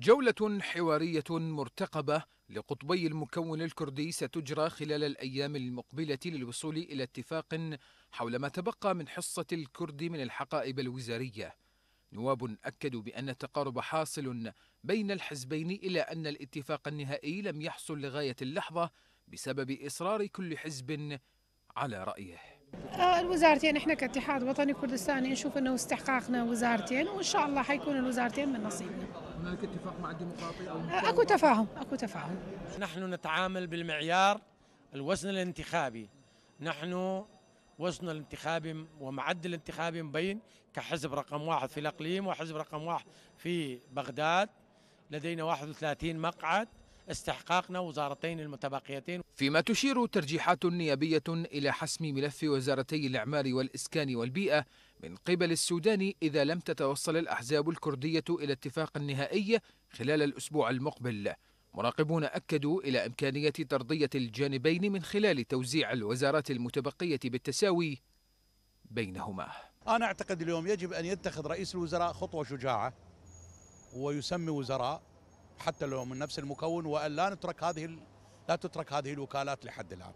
جولة حوارية مرتقبة لقطبي المكون الكردي ستجرى خلال الأيام المقبلة للوصول إلى اتفاق حول ما تبقى من حصة الكرد من الحقائب الوزارية. نواب أكدوا بأن التقارب حاصل بين الحزبين إلى أن الاتفاق النهائي لم يحصل لغاية اللحظة بسبب إصرار كل حزب على رأيه. آه، الوزارتين احنا كاتحاد وطني كردستاني نشوف انه استحقاقنا وزارتين وان شاء الله حيكون الوزارتين من نصيبنا هناك اتفاق مع الديمقراطية أو أكو تفاهم أكو تفاهم نحن نتعامل بالمعيار الوزن الانتخابي نحن وزن الانتخابي ومعدل الانتخابي مبين كحزب رقم واحد في الأقليم وحزب رقم واحد في بغداد لدينا 31 مقعد استحقاقنا وزارتين المتبقيتين فيما تشير ترجيحات نيابية إلى حسم ملف وزارتي الإعمار والإسكان والبيئة من قبل السودان إذا لم تتوصل الأحزاب الكردية إلى اتفاق نهائي خلال الأسبوع المقبل مراقبون أكدوا إلى إمكانية ترضية الجانبين من خلال توزيع الوزارات المتبقية بالتساوي بينهما أنا أعتقد اليوم يجب أن يتخذ رئيس الوزراء خطوة شجاعة ويسمي وزراء حتى لو من نفس المكون وأن لا نترك هذه لا تترك هذه الوكالات لحد الآن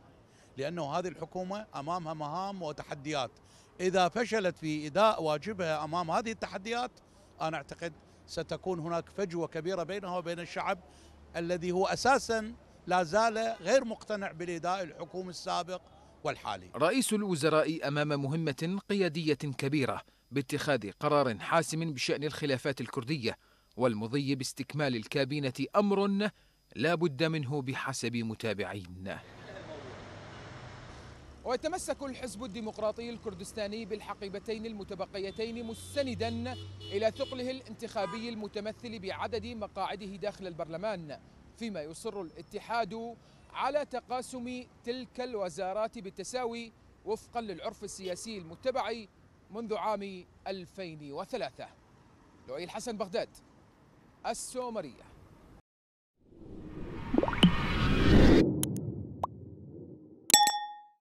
لأنه هذه الحكومة أمامها مهام وتحديات إذا فشلت في إداء واجبها أمام هذه التحديات أنا أعتقد ستكون هناك فجوة كبيرة بينها وبين الشعب الذي هو أساساً لا زال غير مقتنع بالإداء الحكومي السابق والحالي رئيس الوزراء أمام مهمة قيادية كبيرة باتخاذ قرار حاسم بشأن الخلافات الكردية والمضي باستكمال الكابينة أمر لا بد منه بحسب متابعينا ويتمسك الحزب الديمقراطي الكردستاني بالحقيبتين المتبقيتين مستندا إلى ثقله الانتخابي المتمثل بعدد مقاعده داخل البرلمان فيما يصر الاتحاد على تقاسم تلك الوزارات بالتساوي وفقا للعرف السياسي المتبع منذ عام 2003 لؤي الحسن بغداد السومريه